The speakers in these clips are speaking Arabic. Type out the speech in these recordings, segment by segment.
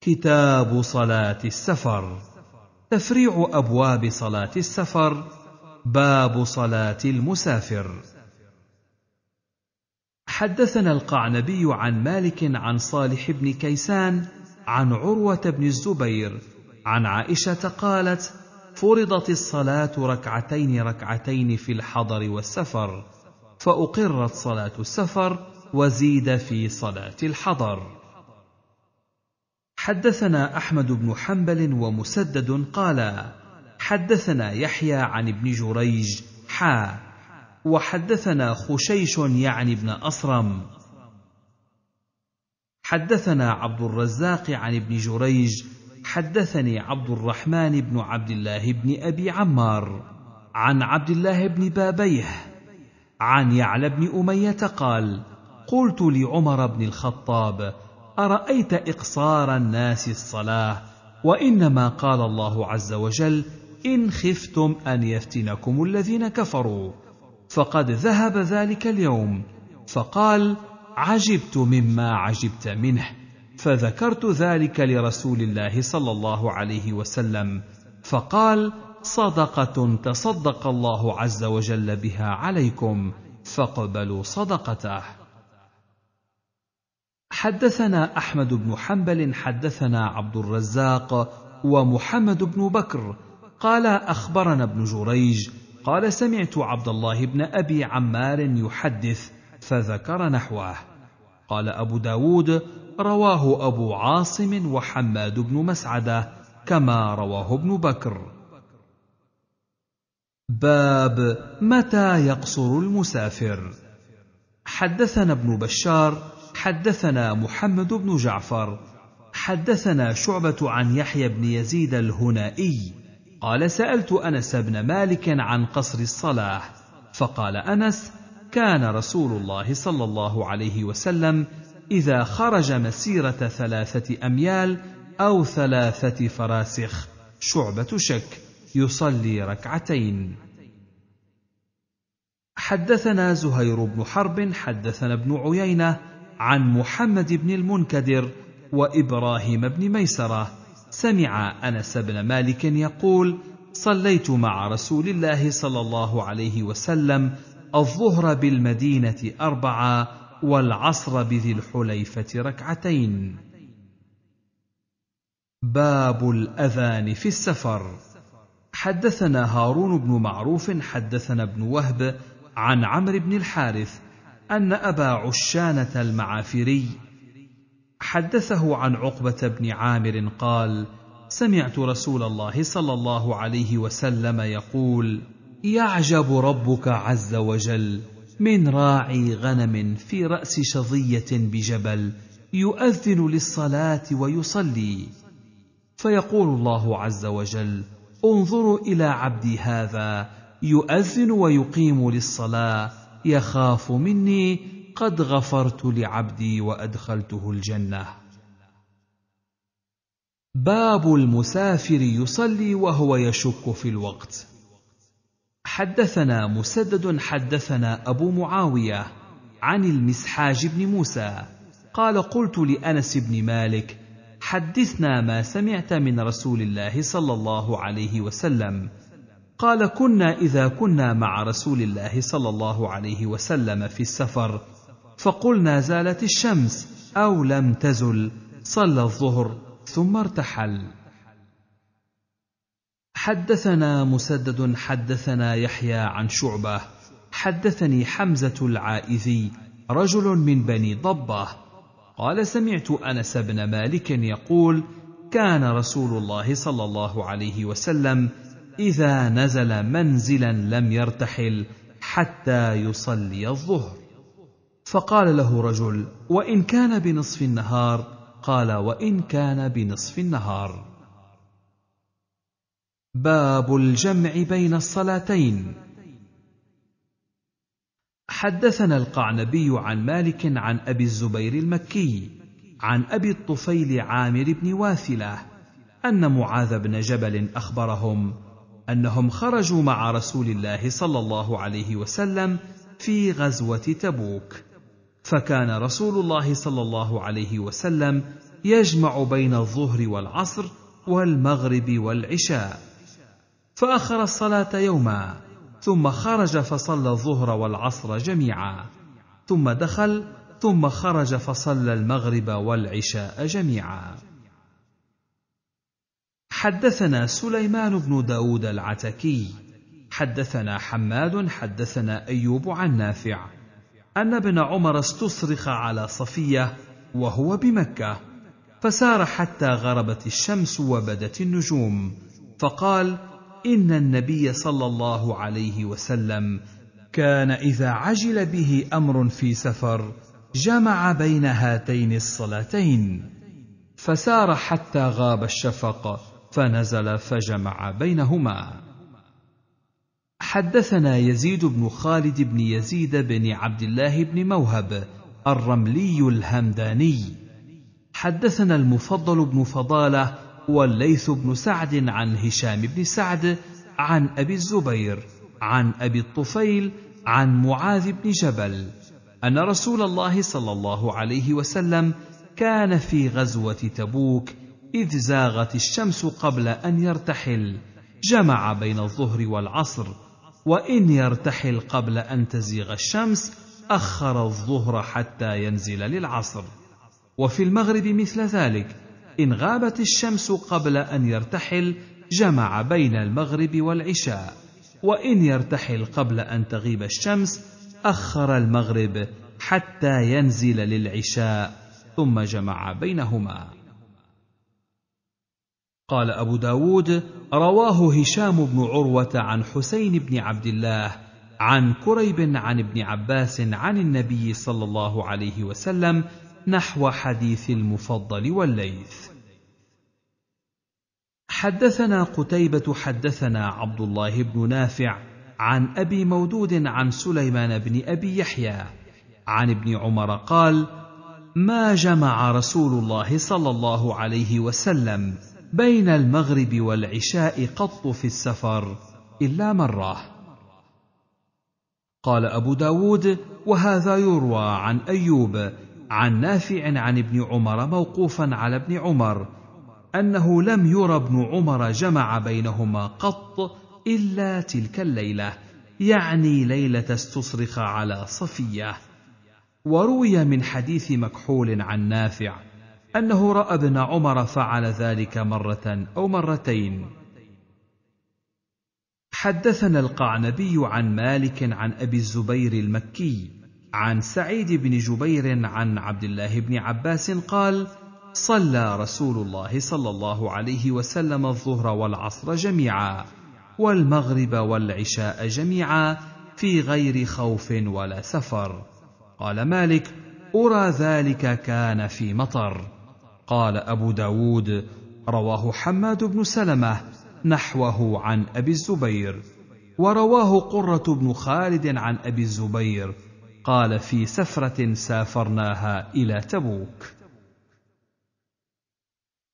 كتاب صلاة السفر تفريع أبواب صلاة السفر باب صلاة المسافر حدثنا القعنبي عن مالك عن صالح بن كيسان عن عروة بن الزبير عن عائشة قالت: فرضت الصلاة ركعتين ركعتين في الحضر والسفر، فأقرت صلاة السفر وزيد في صلاة الحضر. حدثنا احمد بن حنبل ومسدد قالا حدثنا يحيى عن ابن جريج حا وحدثنا خشيش يعني ابن اصرم حدثنا عبد الرزاق عن ابن جريج حدثني عبد الرحمن بن عبد الله بن ابي عمار عن عبد الله بن بابيه عن يعلى بن اميه قال قلت لعمر بن الخطاب ارايت اقصار الناس الصلاه وانما قال الله عز وجل ان خفتم ان يفتنكم الذين كفروا فقد ذهب ذلك اليوم فقال عجبت مما عجبت منه فذكرت ذلك لرسول الله صلى الله عليه وسلم فقال صدقه تصدق الله عز وجل بها عليكم فاقبلوا صدقته حدثنا احمد بن حنبل حدثنا عبد الرزاق ومحمد بن بكر قال اخبرنا ابن جريج قال سمعت عبد الله بن ابي عمار يحدث فذكر نحوه قال ابو داود رواه ابو عاصم وحماد بن مسعده كما رواه ابن بكر باب متى يقصر المسافر حدثنا ابن بشار حدثنا محمد بن جعفر حدثنا شعبة عن يحيى بن يزيد الهنائي قال سألت أنس بن مالك عن قصر الصلاة فقال أنس كان رسول الله صلى الله عليه وسلم إذا خرج مسيرة ثلاثة أميال أو ثلاثة فراسخ شعبة شك يصلي ركعتين حدثنا زهير بن حرب حدثنا ابن عيينة عن محمد بن المنكدر وابراهيم بن ميسره سمع انس بن مالك يقول صليت مع رسول الله صلى الله عليه وسلم الظهر بالمدينه اربعه والعصر بذي الحليفه ركعتين باب الاذان في السفر حدثنا هارون بن معروف حدثنا ابن وهب عن عمرو بن الحارث ان ابا عشانه المعافري حدثه عن عقبه بن عامر قال سمعت رسول الله صلى الله عليه وسلم يقول يعجب ربك عز وجل من راعي غنم في راس شظيه بجبل يؤذن للصلاه ويصلي فيقول الله عز وجل انظروا الى عبدي هذا يؤذن ويقيم للصلاه يخاف مني قد غفرت لعبدي وادخلته الجنه باب المسافر يصلي وهو يشك في الوقت حدثنا مسدد حدثنا ابو معاويه عن المسحاج بن موسى قال قلت لانس بن مالك حدثنا ما سمعت من رسول الله صلى الله عليه وسلم قال كنا اذا كنا مع رسول الله صلى الله عليه وسلم في السفر فقلنا زالت الشمس او لم تزل صلى الظهر ثم ارتحل حدثنا مسدد حدثنا يحيى عن شعبه حدثني حمزه العائذي رجل من بني ضبه قال سمعت انس بن مالك يقول كان رسول الله صلى الله عليه وسلم اذا نزل منزلا لم يرتحل حتى يصلي الظهر فقال له رجل وان كان بنصف النهار قال وان كان بنصف النهار باب الجمع بين الصلاتين حدثنا القعنبي عن مالك عن ابي الزبير المكي عن ابي الطفيل عامر بن واثله ان معاذ بن جبل اخبرهم انهم خرجوا مع رسول الله صلى الله عليه وسلم في غزوه تبوك فكان رسول الله صلى الله عليه وسلم يجمع بين الظهر والعصر والمغرب والعشاء فاخر الصلاه يوما ثم خرج فصلى الظهر والعصر جميعا ثم دخل ثم خرج فصلى المغرب والعشاء جميعا حدثنا سليمان بن داود العتكي حدثنا حماد حدثنا أيوب عن نافع أن ابن عمر استصرخ على صفية وهو بمكة فسار حتى غربت الشمس وبدت النجوم فقال إن النبي صلى الله عليه وسلم كان إذا عجل به أمر في سفر جمع بين هاتين الصلاتين فسار حتى غاب الشفق فنزل فجمع بينهما حدثنا يزيد بن خالد بن يزيد بن عبد الله بن موهب الرملي الهمداني حدثنا المفضل بن فضاله والليث بن سعد عن هشام بن سعد عن ابي الزبير عن ابي الطفيل عن معاذ بن جبل ان رسول الله صلى الله عليه وسلم كان في غزوه تبوك إذ زاغت الشمس قبل أن يرتحل جمع بين الظهر والعصر وإن يرتحل قبل أن تزيغ الشمس أخر الظهر حتى ينزل للعصر وفي المغرب مثل ذلك إن غابت الشمس قبل أن يرتحل جمع بين المغرب والعشاء وإن يرتحل قبل أن تغيب الشمس أخر المغرب حتى ينزل للعشاء ثم جمع بينهما قال أبو داود رواه هشام بن عروة عن حسين بن عبد الله عن كريب عن ابن عباس عن النبي صلى الله عليه وسلم نحو حديث المفضل والليث حدثنا قتيبة حدثنا عبد الله بن نافع عن أبي مودود عن سليمان بن أبي يحيى عن ابن عمر قال ما جمع رسول الله صلى الله عليه وسلم بين المغرب والعشاء قط في السفر إلا مرة قال أبو داود وهذا يروى عن أيوب عن نافع عن ابن عمر موقوفا على ابن عمر أنه لم ير ابن عمر جمع بينهما قط إلا تلك الليلة يعني ليلة استصرخ على صفية وروي من حديث مكحول عن نافع أنه رأى ابن عمر فعل ذلك مرة أو مرتين حدثنا القعنبي عن مالك عن أبي الزبير المكي عن سعيد بن جبير عن عبد الله بن عباس قال صلى رسول الله صلى الله عليه وسلم الظهر والعصر جميعا والمغرب والعشاء جميعا في غير خوف ولا سفر قال مالك ارى ذلك كان في مطر قال أبو داود رواه حماد بن سلمة نحوه عن أبي الزبير ورواه قرة بن خالد عن أبي الزبير قال في سفرة سافرناها إلى تبوك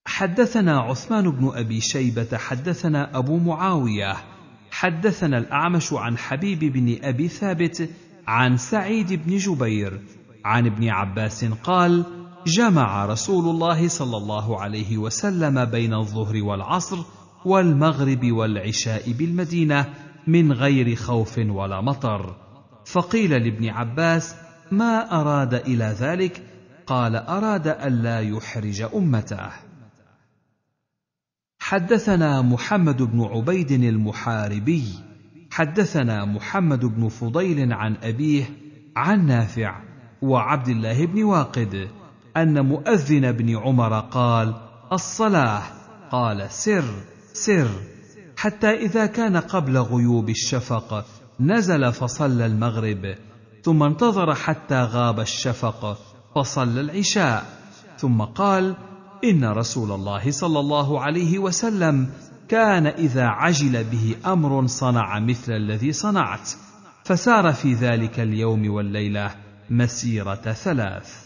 حدثنا عثمان بن أبي شيبة حدثنا أبو معاوية حدثنا الأعمش عن حبيب بن أبي ثابت عن سعيد بن جبير عن ابن عباس قال: جمع رسول الله صلى الله عليه وسلم بين الظهر والعصر والمغرب والعشاء بالمدينه من غير خوف ولا مطر فقيل لابن عباس ما اراد الى ذلك قال اراد الا يحرج امته حدثنا محمد بن عبيد المحاربي حدثنا محمد بن فضيل عن ابيه عن نافع وعبد الله بن واقد ان مؤذن ابن عمر قال الصلاه قال سر سر حتى اذا كان قبل غيوب الشفق نزل فصلى المغرب ثم انتظر حتى غاب الشفق فصلى العشاء ثم قال ان رسول الله صلى الله عليه وسلم كان اذا عجل به امر صنع مثل الذي صنعت فسار في ذلك اليوم والليله مسيره ثلاث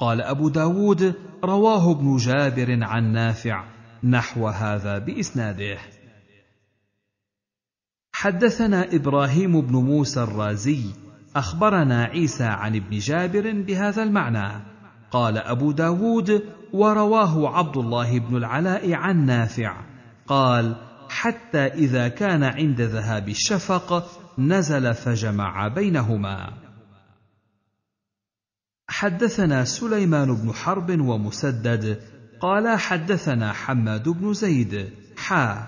قال أبو داود رواه ابن جابر عن نافع نحو هذا بإسناده حدثنا إبراهيم بن موسى الرازي أخبرنا عيسى عن ابن جابر بهذا المعنى قال أبو داود ورواه عبد الله بن العلاء عن نافع قال حتى إذا كان عند ذهاب الشفق نزل فجمع بينهما حدثنا سليمان بن حرب ومسدد قال حدثنا حماد بن زيد حا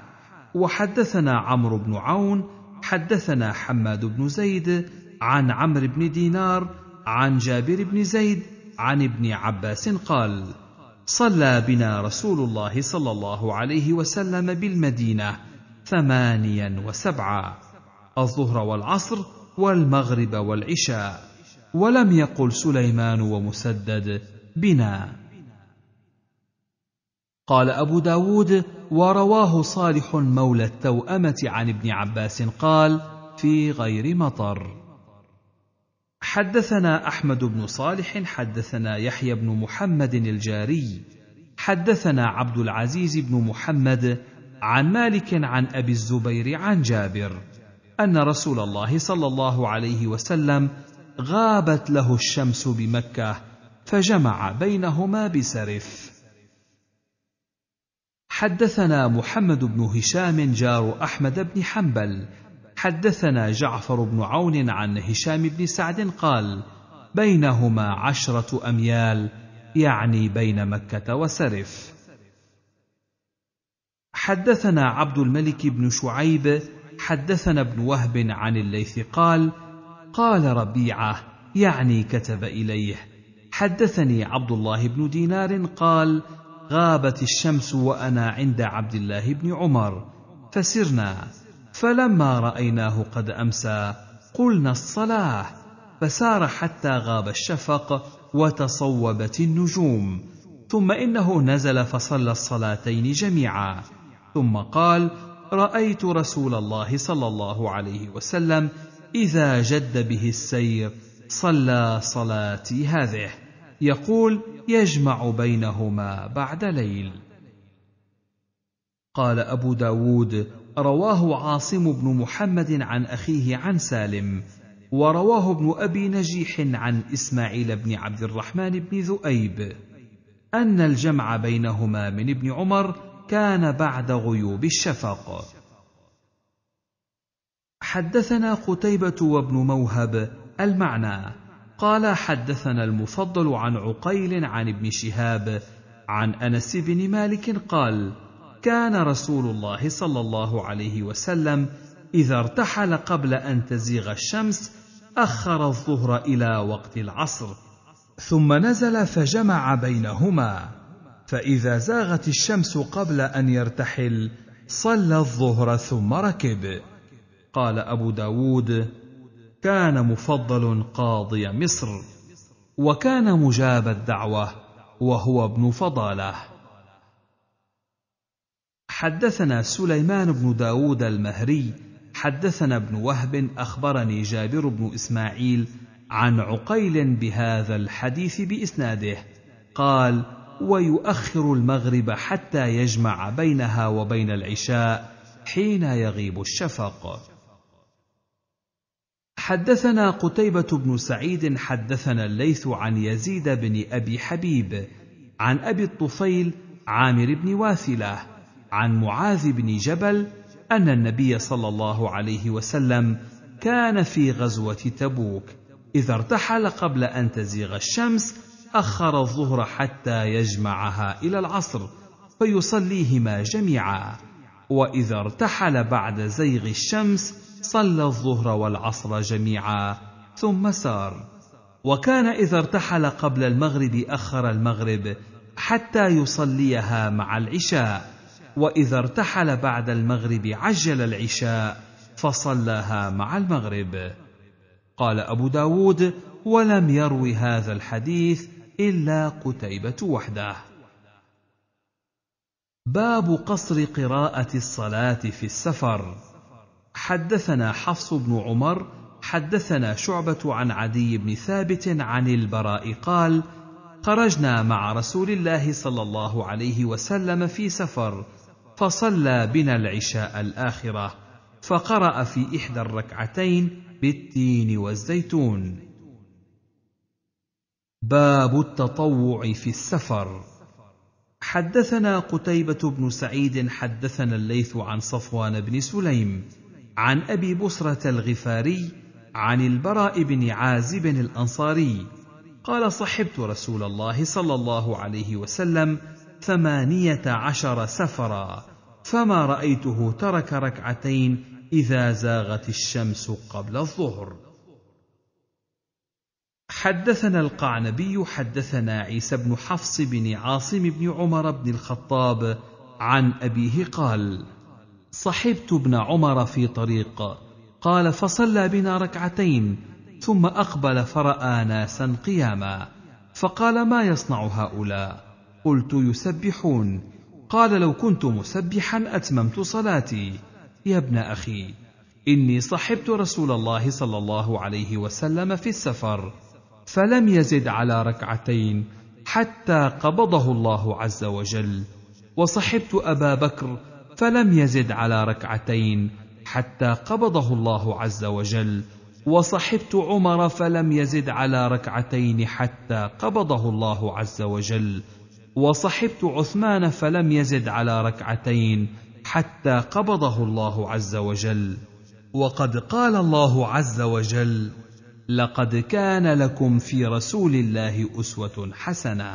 وحدثنا عمرو بن عون حدثنا حماد بن زيد عن عمرو بن دينار عن جابر بن زيد عن ابن عباس قال صلى بنا رسول الله صلى الله عليه وسلم بالمدينه ثمانيا وسبعا الظهر والعصر والمغرب والعشاء ولم يقل سليمان ومسدد بنا قال أبو داود ورواه صالح مولى التوأمة عن ابن عباس قال في غير مطر حدثنا أحمد بن صالح حدثنا يحيى بن محمد الجاري حدثنا عبد العزيز بن محمد عن مالك عن أبي الزبير عن جابر أن رسول الله صلى الله عليه وسلم غابت له الشمس بمكه فجمع بينهما بسرف حدثنا محمد بن هشام جار احمد بن حنبل حدثنا جعفر بن عون عن هشام بن سعد قال بينهما عشره اميال يعني بين مكه وسرف حدثنا عبد الملك بن شعيب حدثنا ابن وهب عن الليث قال قال ربيعه يعني كتب اليه حدثني عبد الله بن دينار قال غابت الشمس وانا عند عبد الله بن عمر فسرنا فلما رايناه قد امسى قلنا الصلاه فسار حتى غاب الشفق وتصوبت النجوم ثم انه نزل فصلى الصلاتين جميعا ثم قال رايت رسول الله صلى الله عليه وسلم إذا جد به السير صلى صلاتي هذه يقول يجمع بينهما بعد ليل قال أبو داود رواه عاصم بن محمد عن أخيه عن سالم ورواه ابن أبي نجيح عن إسماعيل بن عبد الرحمن بن ذؤيب أن الجمع بينهما من ابن عمر كان بعد غيوب الشفق حدثنا قتيبة وابن موهب المعنى قال حدثنا المفضل عن عقيل عن ابن شهاب عن انس بن مالك قال كان رسول الله صلى الله عليه وسلم اذا ارتحل قبل ان تزيغ الشمس اخر الظهر الى وقت العصر ثم نزل فجمع بينهما فاذا زاغت الشمس قبل ان يرتحل صلى الظهر ثم ركب قال أبو داود كان مفضل قاضي مصر وكان مجاب الدعوة وهو ابن فضالة حدثنا سليمان بن داود المهري حدثنا ابن وهب أخبرني جابر بن إسماعيل عن عقيل بهذا الحديث بإسناده قال ويؤخر المغرب حتى يجمع بينها وبين العشاء حين يغيب الشفق حدثنا قتيبة بن سعيد حدثنا الليث عن يزيد بن أبي حبيب عن أبي الطفيل عامر بن واثلة عن معاذ بن جبل أن النبي صلى الله عليه وسلم كان في غزوة تبوك إذا ارتحل قبل أن تزيغ الشمس أخر الظهر حتى يجمعها إلى العصر فيصليهما جميعا وإذا ارتحل بعد زيغ الشمس صلى الظهر والعصر جميعا ثم سار وكان اذا ارتحل قبل المغرب اخر المغرب حتى يصليها مع العشاء واذا ارتحل بعد المغرب عجل العشاء فصلاها مع المغرب قال ابو داود ولم يروي هذا الحديث الا قتيبه وحده باب قصر قراءه الصلاه في السفر حدثنا حفص بن عمر حدثنا شعبة عن عدي بن ثابت عن البراء قال: خرجنا مع رسول الله صلى الله عليه وسلم في سفر، فصلى بنا العشاء الآخرة، فقرأ في إحدى الركعتين بالتين والزيتون. باب التطوع في السفر حدثنا قتيبة بن سعيد حدثنا الليث عن صفوان بن سليم عن ابي بصره الغفاري عن البراء بن عازب الانصاري قال صحبت رسول الله صلى الله عليه وسلم ثمانيه عشر سفرا فما رايته ترك ركعتين اذا زاغت الشمس قبل الظهر حدثنا القعنبي حدثنا عيسى بن حفص بن عاصم بن عمر بن الخطاب عن ابيه قال صحبت ابن عمر في طريق قال فصلى بنا ركعتين ثم اقبل فراى ناسا قياما فقال ما يصنع هؤلاء قلت يسبحون قال لو كنت مسبحا اتممت صلاتي يا ابن اخي اني صحبت رسول الله صلى الله عليه وسلم في السفر فلم يزد على ركعتين حتى قبضه الله عز وجل وصحبت ابا بكر فلم يزد على ركعتين حتى قبضه الله عز وجل وصحبت عمر فلم يزد على ركعتين حتى قبضه الله عز وجل وصحبت عثمان فلم يزد على ركعتين حتى قبضه الله عز وجل وقد قال الله عز وجل لقد كان لكم في رسول الله اسوه حسنه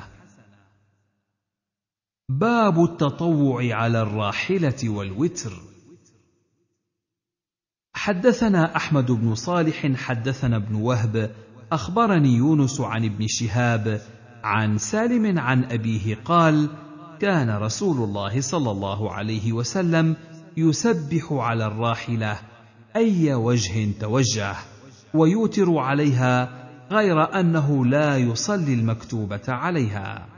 باب التطوع على الراحله والوتر حدثنا احمد بن صالح حدثنا ابن وهب اخبرني يونس عن ابن شهاب عن سالم عن ابيه قال كان رسول الله صلى الله عليه وسلم يسبح على الراحله اي وجه توجه ويوتر عليها غير انه لا يصلي المكتوبه عليها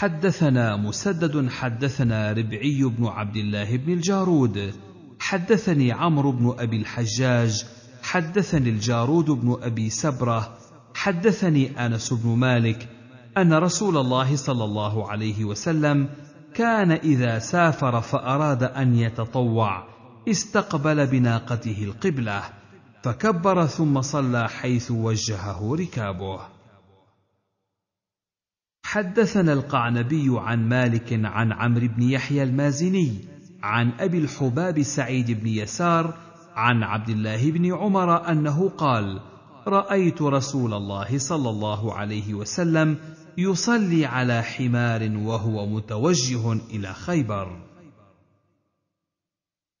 حدثنا مسدد حدثنا ربعي بن عبد الله بن الجارود حدثني عمرو بن ابي الحجاج حدثني الجارود بن ابي سبره حدثني انس بن مالك ان رسول الله صلى الله عليه وسلم كان اذا سافر فاراد ان يتطوع استقبل بناقته القبله فكبر ثم صلى حيث وجهه ركابه حدثنا القعنبي عن مالك عن عمرو بن يحيى المازني عن ابي الحباب سعيد بن يسار عن عبد الله بن عمر انه قال رايت رسول الله صلى الله عليه وسلم يصلي على حمار وهو متوجه الى خيبر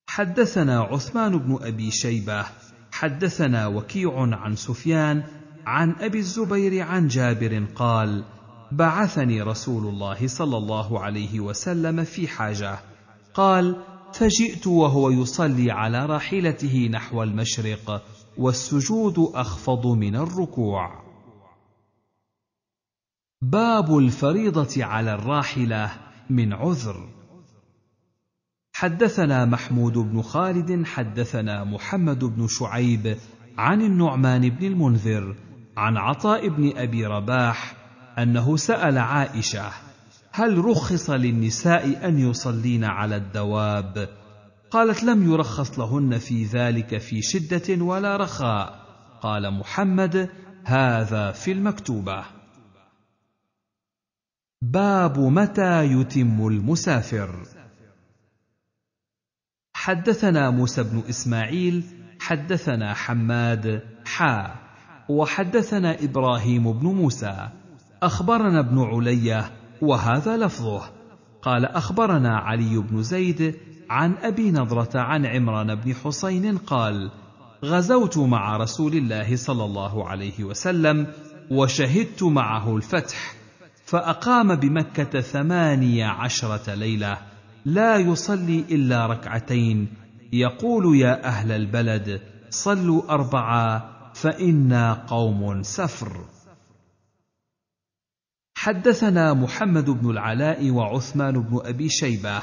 حدثنا عثمان بن ابي شيبه حدثنا وكيع عن سفيان عن ابي الزبير عن جابر قال بعثني رسول الله صلى الله عليه وسلم في حاجه قال فجئت وهو يصلي على راحلته نحو المشرق والسجود اخفض من الركوع باب الفريضه على الراحله من عذر حدثنا محمود بن خالد حدثنا محمد بن شعيب عن النعمان بن المنذر عن عطاء بن ابي رباح أنه سأل عائشة: هل رخص للنساء أن يصلين على الدواب؟ قالت: لم يرخص لهن في ذلك في شدة ولا رخاء. قال محمد: هذا في المكتوبة. باب متى يتم المسافر حدثنا موسى بن اسماعيل حدثنا حماد حا وحدثنا ابراهيم بن موسى أخبرنا ابن علي وهذا لفظه قال أخبرنا علي بن زيد عن أبي نضرة عن عمران بن حسين قال غزوت مع رسول الله صلى الله عليه وسلم وشهدت معه الفتح فأقام بمكة ثمانية عشرة ليلة لا يصلي إلا ركعتين يقول يا أهل البلد صلوا اربعا فإنا قوم سفر حدثنا محمد بن العلاء وعثمان بن ابي شيبه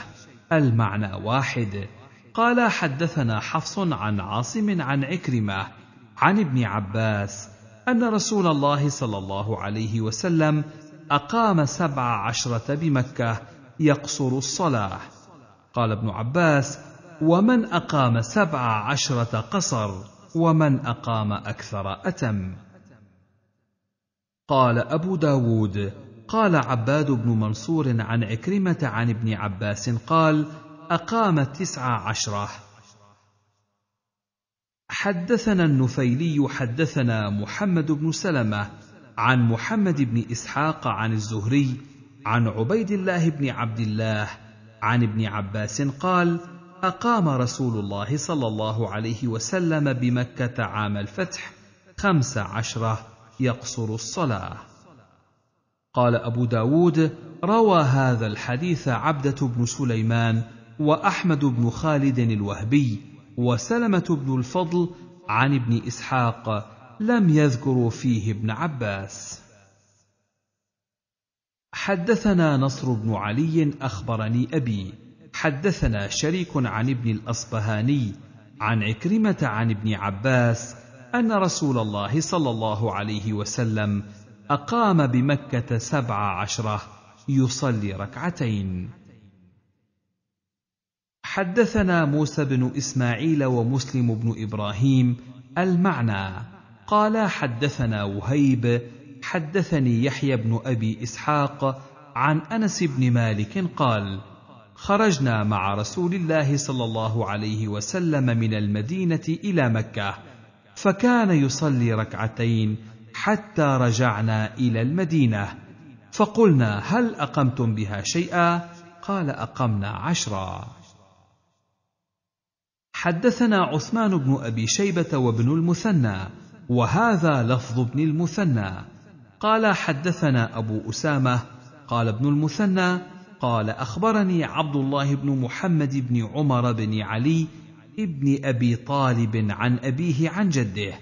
المعنى واحد قال حدثنا حفص عن عاصم عن عكرمه عن ابن عباس ان رسول الله صلى الله عليه وسلم اقام سبع عشره بمكه يقصر الصلاه قال ابن عباس ومن اقام سبع عشره قصر ومن اقام اكثر اتم قال ابو داود قال عباد بن منصور عن عكرمة عن ابن عباس قال: أقام تسع عشرة. حدثنا النفيلي حدثنا محمد بن سلمة عن محمد بن إسحاق عن الزهري عن عبيد الله بن عبد الله عن ابن عباس قال: أقام رسول الله صلى الله عليه وسلم بمكة عام الفتح خمس عشرة يقصر الصلاة. قال أبو داود روى هذا الحديث عبدة بن سليمان وأحمد بن خالد الوهبي وسلمة بن الفضل عن ابن إسحاق لم يذكروا فيه ابن عباس حدثنا نصر بن علي أخبرني أبي حدثنا شريك عن ابن الأصبهاني عن عكرمة عن ابن عباس أن رسول الله صلى الله عليه وسلم أقام بمكة سبع عشرة يصلي ركعتين حدثنا موسى بن إسماعيل ومسلم بن إبراهيم المعنى قال حدثنا وهيب حدثني يحيى بن أبي إسحاق عن أنس بن مالك قال خرجنا مع رسول الله صلى الله عليه وسلم من المدينة إلى مكة فكان يصلي ركعتين حتى رجعنا الى المدينه فقلنا هل اقمتم بها شيئا قال اقمنا عشرا حدثنا عثمان بن ابي شيبه وابن المثنى وهذا لفظ ابن المثنى قال حدثنا ابو اسامه قال ابن المثنى قال اخبرني عبد الله بن محمد بن عمر بن علي ابن ابي طالب عن ابيه عن جده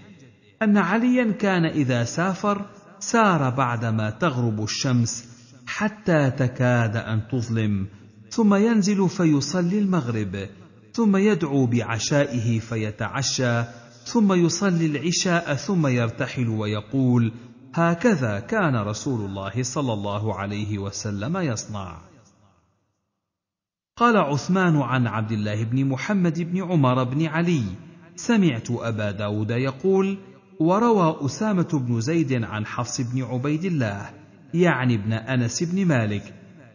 أن عليا كان إذا سافر سار بعدما تغرب الشمس حتى تكاد أن تظلم ثم ينزل فيصلي المغرب ثم يدعو بعشائه فيتعشى ثم يصلي العشاء ثم يرتحل ويقول هكذا كان رسول الله صلى الله عليه وسلم يصنع قال عثمان عن عبد الله بن محمد بن عمر بن علي سمعت ابا داود يقول وروى أسامة بن زيد عن حفص بن عبيد الله يعني ابن أنس بن مالك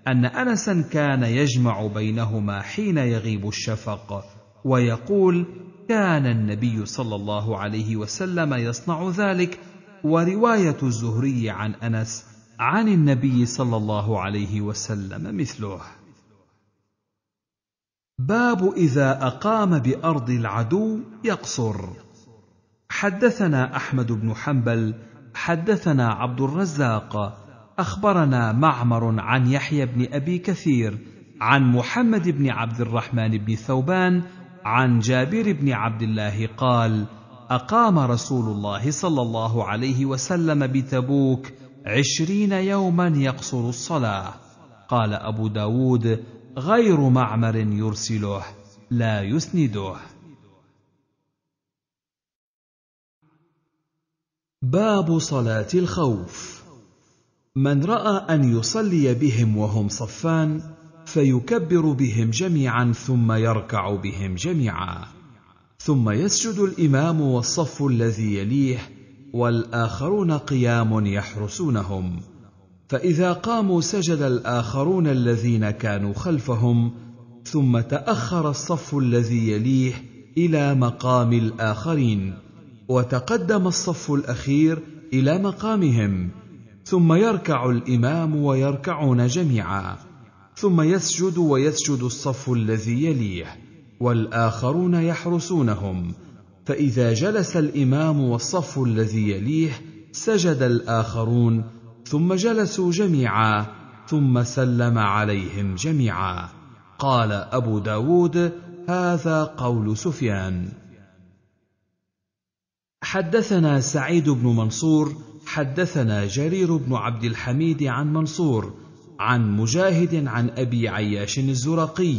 أن أنسا كان يجمع بينهما حين يغيب الشفق ويقول كان النبي صلى الله عليه وسلم يصنع ذلك ورواية الزهري عن أنس عن النبي صلى الله عليه وسلم مثله باب إذا أقام بأرض العدو يقصر حدثنا احمد بن حنبل حدثنا عبد الرزاق اخبرنا معمر عن يحيى بن ابي كثير عن محمد بن عبد الرحمن بن ثوبان عن جابر بن عبد الله قال اقام رسول الله صلى الله عليه وسلم بتبوك عشرين يوما يقصر الصلاه قال ابو داود غير معمر يرسله لا يسنده باب صلاة الخوف من رأى أن يصلي بهم وهم صفان فيكبر بهم جميعا ثم يركع بهم جميعا ثم يسجد الإمام والصف الذي يليه والآخرون قيام يحرسونهم فإذا قاموا سجد الآخرون الذين كانوا خلفهم ثم تأخر الصف الذي يليه إلى مقام الآخرين وتقدم الصف الاخير الى مقامهم ثم يركع الامام ويركعون جميعا ثم يسجد ويسجد الصف الذي يليه والاخرون يحرسونهم فاذا جلس الامام والصف الذي يليه سجد الاخرون ثم جلسوا جميعا ثم سلم عليهم جميعا قال ابو داود هذا قول سفيان حدثنا سعيد بن منصور حدثنا جرير بن عبد الحميد عن منصور عن مجاهد عن ابي عياش الزرقي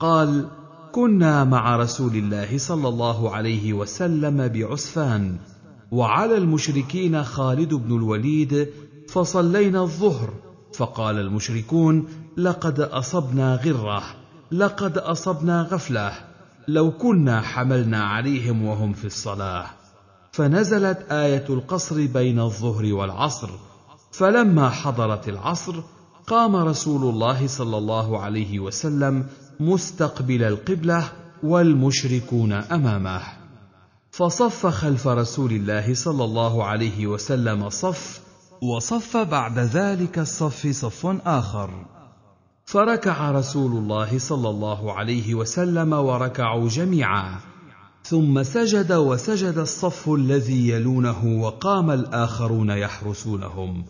قال كنا مع رسول الله صلى الله عليه وسلم بعسفان وعلى المشركين خالد بن الوليد فصلينا الظهر فقال المشركون لقد اصبنا غره لقد اصبنا غفله لو كنا حملنا عليهم وهم في الصلاه فنزلت ايه القصر بين الظهر والعصر فلما حضرت العصر قام رسول الله صلى الله عليه وسلم مستقبل القبله والمشركون امامه فصف خلف رسول الله صلى الله عليه وسلم صف وصف بعد ذلك الصف صف اخر فركع رسول الله صلى الله عليه وسلم وركعوا جميعا ثم سجد وسجد الصف الذي يلونه وقام الاخرون يحرسونهم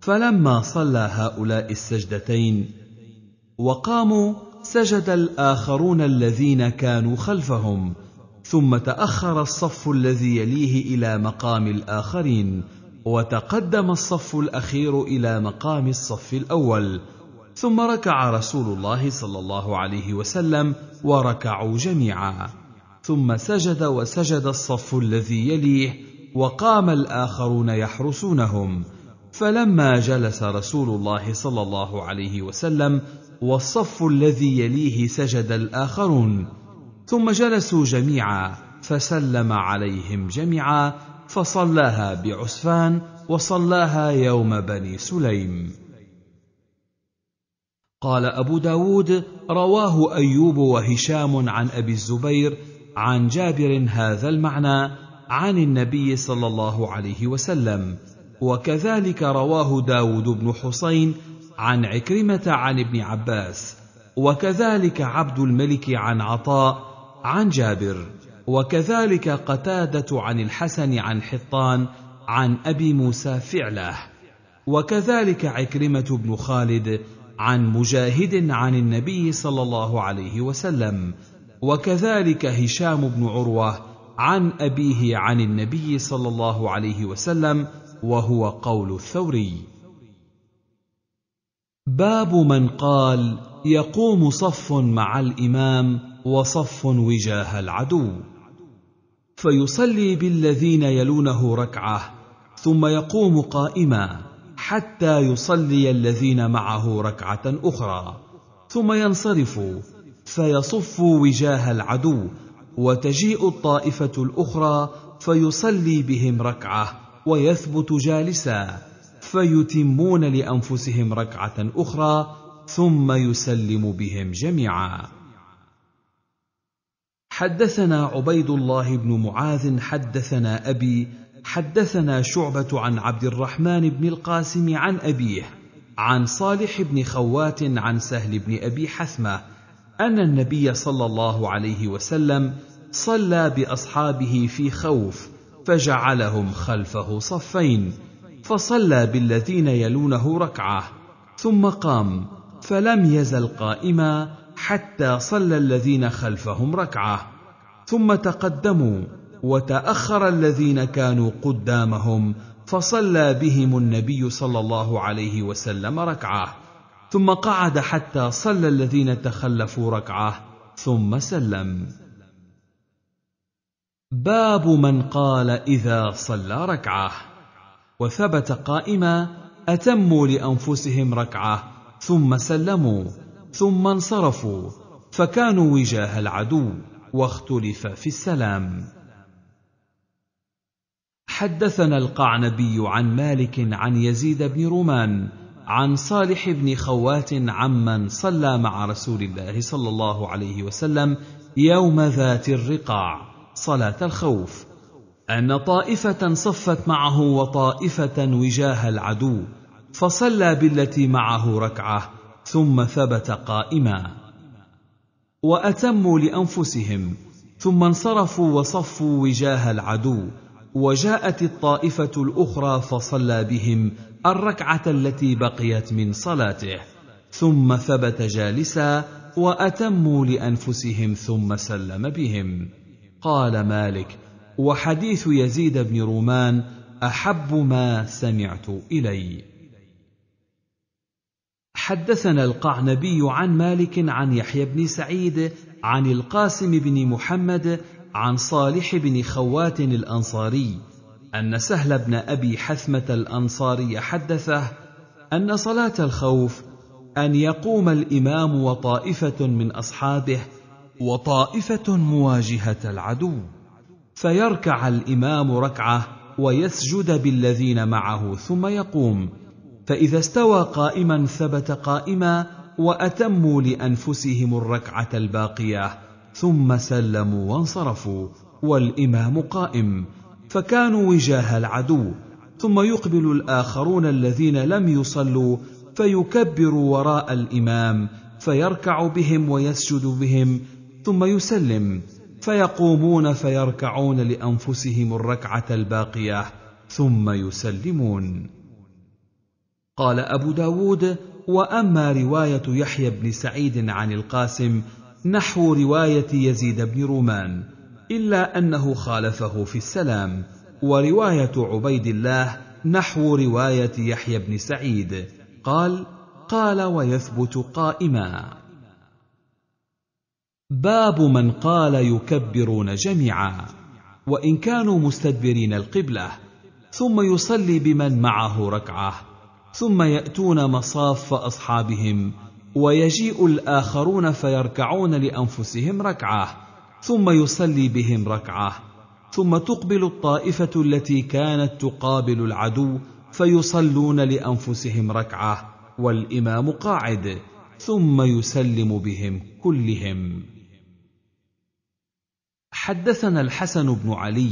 فلما صلى هؤلاء السجدتين وقاموا سجد الاخرون الذين كانوا خلفهم ثم تاخر الصف الذي يليه الى مقام الاخرين وتقدم الصف الاخير الى مقام الصف الاول ثم ركع رسول الله صلى الله عليه وسلم وركعوا جميعا ثم سجد وسجد الصف الذي يليه وقام الاخرون يحرسونهم فلما جلس رسول الله صلى الله عليه وسلم والصف الذي يليه سجد الاخرون ثم جلسوا جميعا فسلم عليهم جميعا فصلاها بعسفان وصلاها يوم بني سليم قال ابو داود رواه ايوب وهشام عن ابي الزبير عن جابر هذا المعنى عن النبي صلى الله عليه وسلم وكذلك رواه داود بن حسين عن عكرمة عن ابن عباس وكذلك عبد الملك عن عطاء عن جابر وكذلك قتادة عن الحسن عن حطان عن أبي موسى فعله وكذلك عكرمة بن خالد عن مجاهد عن النبي صلى الله عليه وسلم وكذلك هشام بن عروه عن ابيه عن النبي صلى الله عليه وسلم وهو قول الثوري باب من قال يقوم صف مع الامام وصف وجاه العدو فيصلي بالذين يلونه ركعه ثم يقوم قائما حتى يصلي الذين معه ركعه اخرى ثم ينصرف فيصف وجاه العدو وتجيء الطائفه الاخرى فيصلي بهم ركعه ويثبت جالسا فيتمون لانفسهم ركعه اخرى ثم يسلم بهم جميعا حدثنا عبيد الله بن معاذ حدثنا ابي حدثنا شعبه عن عبد الرحمن بن القاسم عن ابيه عن صالح بن خوات عن سهل بن ابي حثمه ان النبي صلى الله عليه وسلم صلى باصحابه في خوف فجعلهم خلفه صفين فصلى بالذين يلونه ركعه ثم قام فلم يزل قائما حتى صلى الذين خلفهم ركعه ثم تقدموا وتاخر الذين كانوا قدامهم فصلى بهم النبي صلى الله عليه وسلم ركعه ثم قعد حتى صلى الذين تخلفوا ركعه ثم سلم باب من قال اذا صلى ركعه وثبت قائما اتموا لانفسهم ركعه ثم سلموا ثم انصرفوا فكانوا وجاه العدو واختلف في السلام حدثنا القعنبي عن مالك عن يزيد بن رومان عن صالح بن خوات عمن صلى مع رسول الله صلى الله عليه وسلم يوم ذات الرقاع صلاة الخوف أن طائفة صفت معه وطائفة وجاه العدو فصلى بالتي معه ركعة ثم ثبت قائما وأتموا لأنفسهم ثم انصرفوا وصفوا وجاه العدو وجاءت الطائفة الأخرى فصلى بهم الركعة التي بقيت من صلاته ثم ثبت جالسا وأتموا لأنفسهم ثم سلم بهم قال مالك وحديث يزيد بن رومان أحب ما سمعت إلي حدثنا القعنبي عن مالك عن يحيى بن سعيد عن القاسم بن محمد عن صالح بن خوات الأنصاري أن سهل بن أبي حثمة الأنصاري حدثه أن صلاة الخوف أن يقوم الإمام وطائفة من أصحابه وطائفة مواجهة العدو فيركع الإمام ركعة ويسجد بالذين معه ثم يقوم فإذا استوى قائما ثبت قائما وأتموا لأنفسهم الركعة الباقية ثم سلموا وانصرفوا والإمام قائم فكانوا وجاه العدو ثم يقبل الاخرون الذين لم يصلوا فيكبر وراء الامام فيركع بهم ويسجد بهم ثم يسلم فيقومون فيركعون لانفسهم الركعه الباقيه ثم يسلمون قال ابو داود واما روايه يحيى بن سعيد عن القاسم نحو روايه يزيد بن رومان إلا أنه خالفه في السلام ورواية عبيد الله نحو رواية يحيى بن سعيد قال قال ويثبت قائما باب من قال يكبرون جميعا وإن كانوا مستدبرين القبلة ثم يصلي بمن معه ركعة ثم يأتون مصاف أصحابهم ويجيء الآخرون فيركعون لأنفسهم ركعة ثم يصلي بهم ركعه ثم تقبل الطائفه التي كانت تقابل العدو فيصلون لانفسهم ركعه والامام قاعد ثم يسلم بهم كلهم حدثنا الحسن بن علي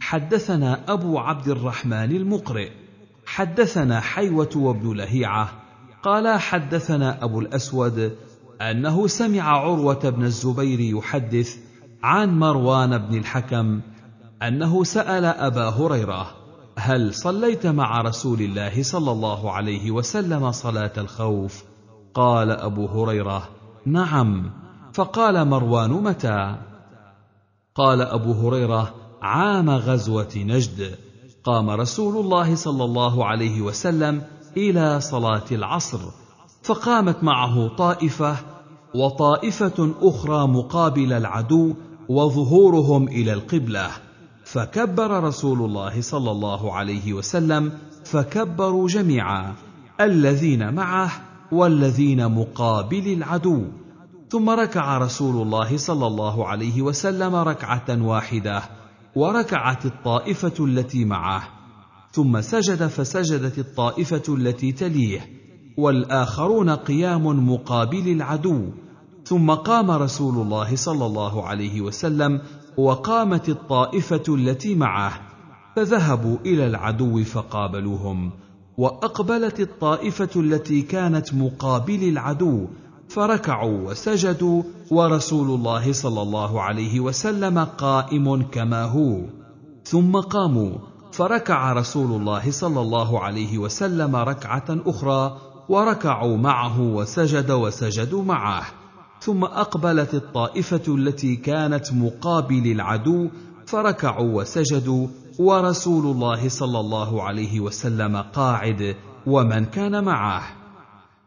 حدثنا ابو عبد الرحمن المقرئ حدثنا حيوه وابن لهيعه قال حدثنا ابو الاسود انه سمع عروه بن الزبير يحدث عن مروان بن الحكم انه سال ابا هريره هل صليت مع رسول الله صلى الله عليه وسلم صلاه الخوف قال ابو هريره نعم فقال مروان متى قال ابو هريره عام غزوه نجد قام رسول الله صلى الله عليه وسلم الى صلاه العصر فقامت معه طائفه وطائفه اخرى مقابل العدو وظهورهم الى القبله فكبر رسول الله صلى الله عليه وسلم فكبروا جميعا الذين معه والذين مقابل العدو ثم ركع رسول الله صلى الله عليه وسلم ركعه واحده وركعت الطائفه التي معه ثم سجد فسجدت الطائفه التي تليه والاخرون قيام مقابل العدو ثم قام رسول الله صلى الله عليه وسلم وقامت الطائفه التي معه فذهبوا الى العدو فقابلوهم واقبلت الطائفه التي كانت مقابل العدو فركعوا وسجدوا ورسول الله صلى الله عليه وسلم قائم كما هو ثم قاموا فركع رسول الله صلى الله عليه وسلم ركعه اخرى وركعوا معه وسجد وسجدوا معه ثم اقبلت الطائفه التي كانت مقابل العدو فركعوا وسجدوا ورسول الله صلى الله عليه وسلم قاعد ومن كان معه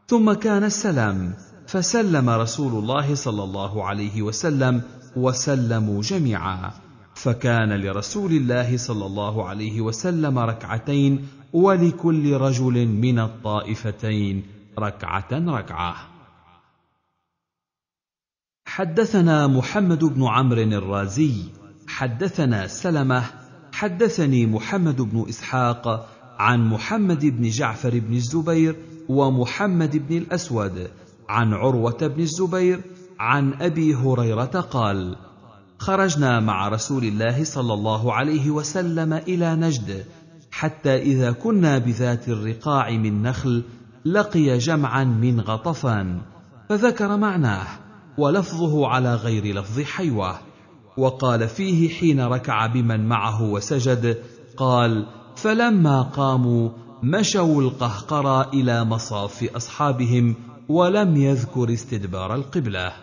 ثم كان السلام فسلم رسول الله صلى الله عليه وسلم وسلموا جميعا فكان لرسول الله صلى الله عليه وسلم ركعتين ولكل رجل من الطائفتين ركعه ركعه حدثنا محمد بن عمرو الرازي حدثنا سلمه حدثني محمد بن اسحاق عن محمد بن جعفر بن الزبير ومحمد بن الاسود عن عروه بن الزبير عن ابي هريره قال خرجنا مع رسول الله صلى الله عليه وسلم الى نجد حتى اذا كنا بذات الرقاع من نخل لقي جمعا من غطفان فذكر معناه ولفظه على غير لفظ حيوه وقال فيه حين ركع بمن معه وسجد قال فلما قاموا مشوا القهقرى الى مصاف اصحابهم ولم يذكر استدبار القبله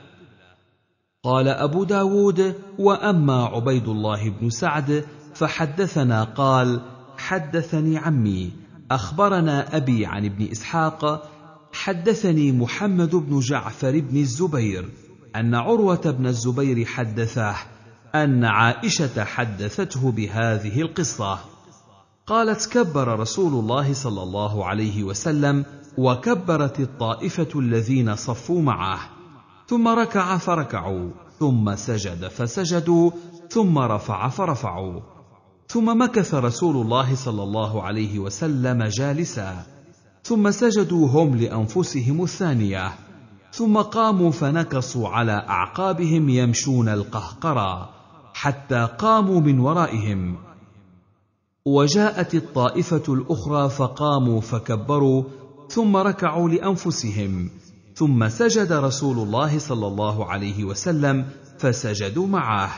قال ابو داود واما عبيد الله بن سعد فحدثنا قال حدثني عمي اخبرنا ابي عن ابن اسحاق حدثني محمد بن جعفر بن الزبير ان عروه بن الزبير حدثاه ان عائشه حدثته بهذه القصه قالت كبر رسول الله صلى الله عليه وسلم وكبرت الطائفه الذين صفوا معه ثم ركع فركعوا ثم سجد فسجدوا ثم رفع فرفعوا ثم مكث رسول الله صلى الله عليه وسلم جالسا ثم سجدوا هم لانفسهم الثانيه ثم قاموا فنكصوا على اعقابهم يمشون القهقرى حتى قاموا من ورائهم وجاءت الطائفه الاخرى فقاموا فكبروا ثم ركعوا لانفسهم ثم سجد رسول الله صلى الله عليه وسلم فسجدوا معه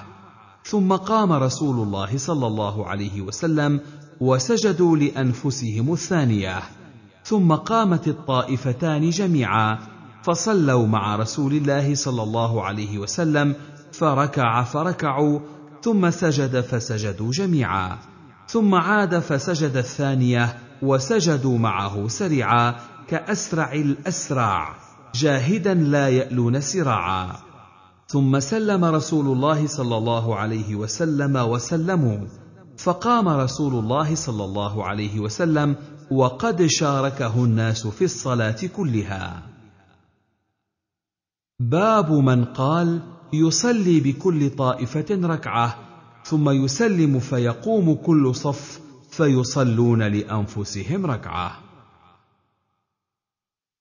ثم قام رسول الله صلى الله عليه وسلم وسجدوا لانفسهم الثانيه ثم قامت الطائفتان جميعا فصلوا مع رسول الله صلى الله عليه وسلم فركع فركعوا ثم سجد فسجدوا جميعا ثم عاد فسجد الثانيه وسجدوا معه سريعا كاسرع الاسرع جاهدا لا يالون سراعا ثم سلم رسول الله صلى الله عليه وسلم وسلموا فقام رسول الله صلى الله عليه وسلم وقد شاركه الناس في الصلاه كلها باب من قال يصلي بكل طائفه ركعه ثم يسلم فيقوم كل صف فيصلون لانفسهم ركعه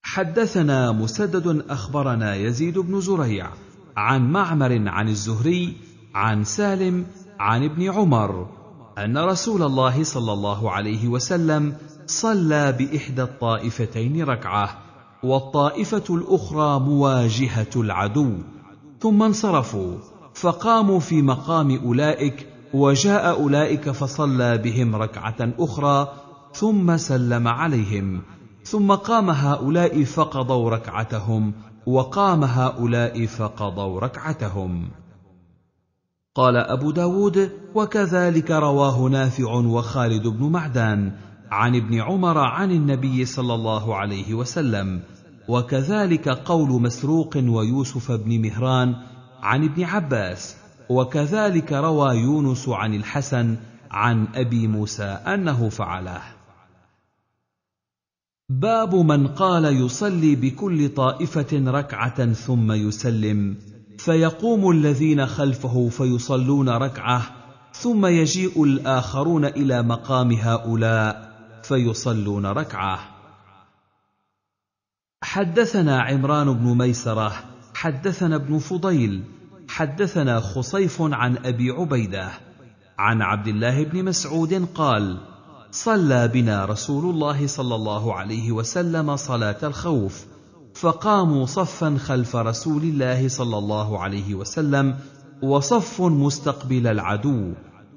حدثنا مسدد اخبرنا يزيد بن زريع عن معمر عن الزهري عن سالم عن ابن عمر ان رسول الله صلى الله عليه وسلم صلى باحدى الطائفتين ركعه والطائفه الاخرى مواجهه العدو ثم انصرفوا فقاموا في مقام اولئك وجاء اولئك فصلى بهم ركعه اخرى ثم سلم عليهم ثم قام هؤلاء فقضوا ركعتهم وقام هؤلاء فقضوا ركعتهم قال ابو داود وكذلك رواه نافع وخالد بن معدان عن ابن عمر عن النبي صلى الله عليه وسلم وكذلك قول مسروق ويوسف بن مهران عن ابن عباس وكذلك روى يونس عن الحسن عن ابي موسى انه فعله باب من قال يصلي بكل طائفه ركعه ثم يسلم فيقوم الذين خلفه فيصلون ركعه ثم يجيء الاخرون الى مقام هؤلاء فيصلون ركعه حدثنا عمران بن ميسره حدثنا ابن فضيل حدثنا خصيف عن ابي عبيده عن عبد الله بن مسعود قال صلى بنا رسول الله صلى الله عليه وسلم صلاه الخوف فقاموا صفا خلف رسول الله صلى الله عليه وسلم وصف مستقبل العدو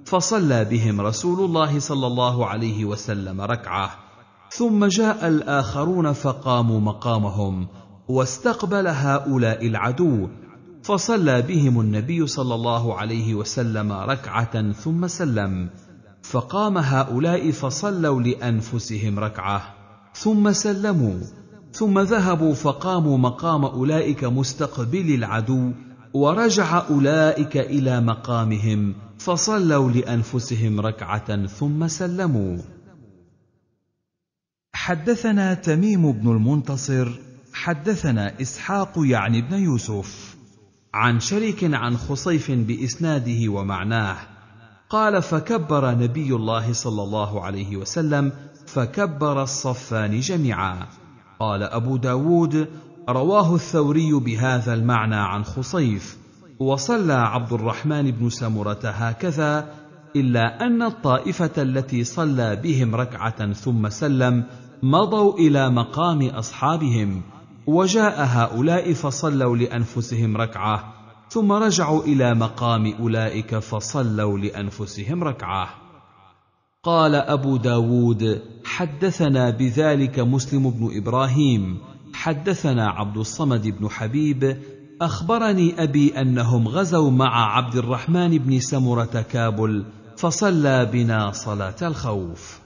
فصلى بهم رسول الله صلى الله عليه وسلم ركعه ثم جاء الاخرون فقاموا مقامهم واستقبل هؤلاء العدو فصلى بهم النبي صلى الله عليه وسلم ركعه ثم سلم فقام هؤلاء فصلوا لانفسهم ركعه ثم سلموا ثم ذهبوا فقاموا مقام اولئك مستقبلي العدو ورجع اولئك الى مقامهم فصلوا لانفسهم ركعه ثم سلموا حدثنا تميم بن المنتصر حدثنا اسحاق يعني بن يوسف عن شريك عن خصيف باسناده ومعناه قال فكبر نبي الله صلى الله عليه وسلم فكبر الصفان جميعا قال ابو داود رواه الثوري بهذا المعنى عن خصيف وصلى عبد الرحمن بن سمره هكذا الا ان الطائفه التي صلى بهم ركعه ثم سلم مضوا الى مقام اصحابهم وجاء هؤلاء فصلوا لانفسهم ركعه ثم رجعوا الى مقام اولئك فصلوا لانفسهم ركعه قال ابو داود حدثنا بذلك مسلم بن ابراهيم حدثنا عبد الصمد بن حبيب اخبرني ابي انهم غزوا مع عبد الرحمن بن سمره كابل فصلى بنا صلاه الخوف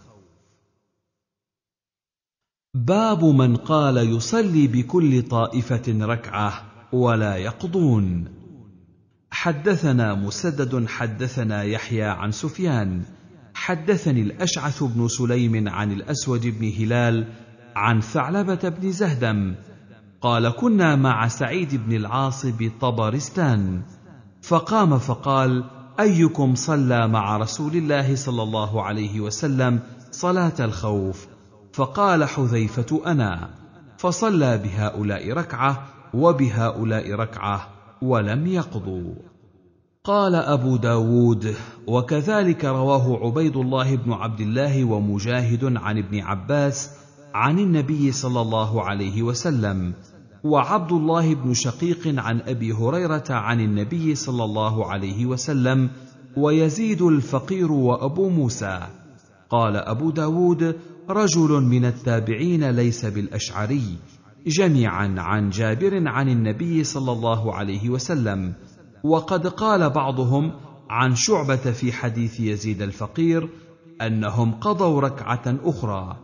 باب من قال يصلي بكل طائفه ركعه ولا يقضون حدثنا مسدد حدثنا يحيى عن سفيان حدثني الاشعث بن سليم عن الاسود بن هلال عن ثعلبه بن زهدم قال كنا مع سعيد بن العاص بطبرستان فقام فقال ايكم صلى مع رسول الله صلى الله عليه وسلم صلاه الخوف فقال حذيفه انا فصلى بهؤلاء ركعه وبهؤلاء ركعه ولم يقضوا قال ابو داود وكذلك رواه عبيد الله بن عبد الله ومجاهد عن ابن عباس عن النبي صلى الله عليه وسلم وعبد الله بن شقيق عن ابي هريره عن النبي صلى الله عليه وسلم ويزيد الفقير وابو موسى قال ابو داود رجل من التابعين ليس بالاشعري جميعا عن جابر عن النبي صلى الله عليه وسلم وقد قال بعضهم عن شعبه في حديث يزيد الفقير انهم قضوا ركعه اخرى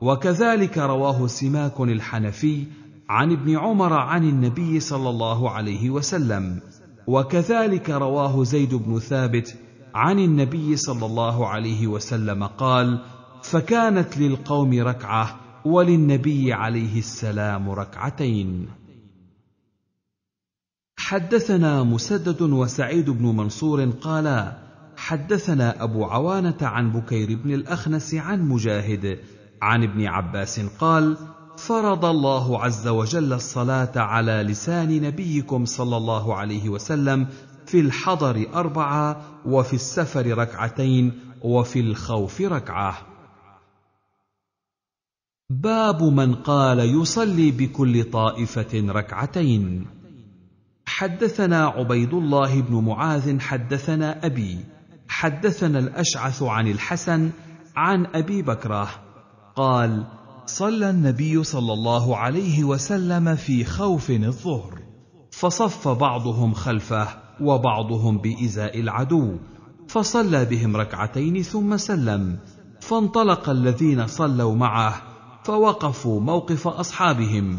وكذلك رواه سماك الحنفي عن ابن عمر عن النبي صلى الله عليه وسلم وكذلك رواه زيد بن ثابت عن النبي صلى الله عليه وسلم قال فكانت للقوم ركعه وللنبي عليه السلام ركعتين حدثنا مسدد وسعيد بن منصور قالا حدثنا ابو عوانه عن بكير بن الاخنس عن مجاهد عن ابن عباس قال فرض الله عز وجل الصلاه على لسان نبيكم صلى الله عليه وسلم في الحضر اربعه وفي السفر ركعتين وفي الخوف ركعه باب من قال يصلي بكل طائفه ركعتين حدثنا عبيد الله بن معاذ حدثنا ابي حدثنا الاشعث عن الحسن عن ابي بكره قال صلى النبي صلى الله عليه وسلم في خوف الظهر فصف بعضهم خلفه وبعضهم بازاء العدو فصلى بهم ركعتين ثم سلم فانطلق الذين صلوا معه فوقفوا موقف اصحابهم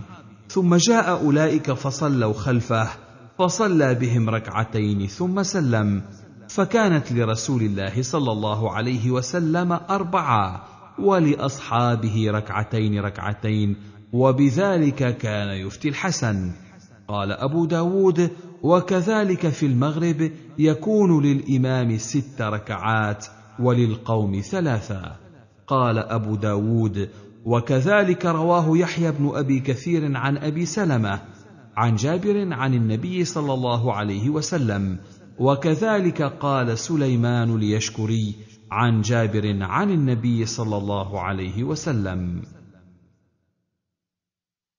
ثم جاء اولئك فصلوا خلفه فصلى بهم ركعتين ثم سلم فكانت لرسول الله صلى الله عليه وسلم اربعه ولاصحابه ركعتين ركعتين وبذلك كان يفتي الحسن قال ابو داود وكذلك في المغرب يكون للامام ست ركعات وللقوم ثلاثه قال ابو داود وكذلك رواه يحيى بن ابي كثير عن ابي سلمه عن جابر عن النبي صلى الله عليه وسلم وكذلك قال سليمان اليشكري عن جابر عن النبي صلى الله عليه وسلم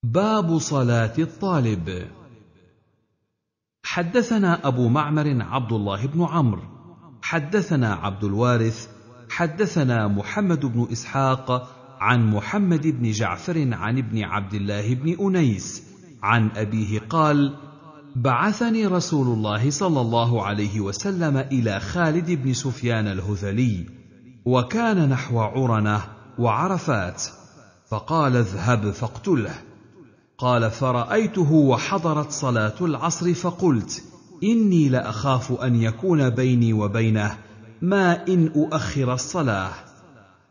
باب صلاه الطالب حدثنا ابو معمر عبد الله بن عمرو حدثنا عبد الوارث حدثنا محمد بن اسحاق عن محمد بن جعفر عن ابن عبد الله بن انيس عن ابيه قال بعثني رسول الله صلى الله عليه وسلم الى خالد بن سفيان الهذلي وكان نحو عرنه وعرفات فقال اذهب فاقتله قال فرايته وحضرت صلاه العصر فقلت اني لاخاف ان يكون بيني وبينه ما ان اؤخر الصلاه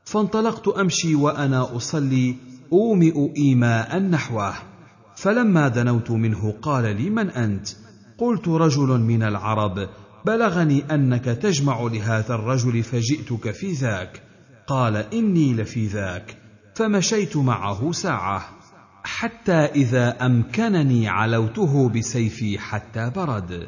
فانطلقت امشي وانا اصلي اومئ ايماء نحوه فلما دنوت منه قال لي من انت قلت رجل من العرب بلغني انك تجمع لهذا الرجل فجئتك في ذاك قال اني لفي ذاك فمشيت معه ساعه حتى اذا امكنني علوته بسيفي حتى برد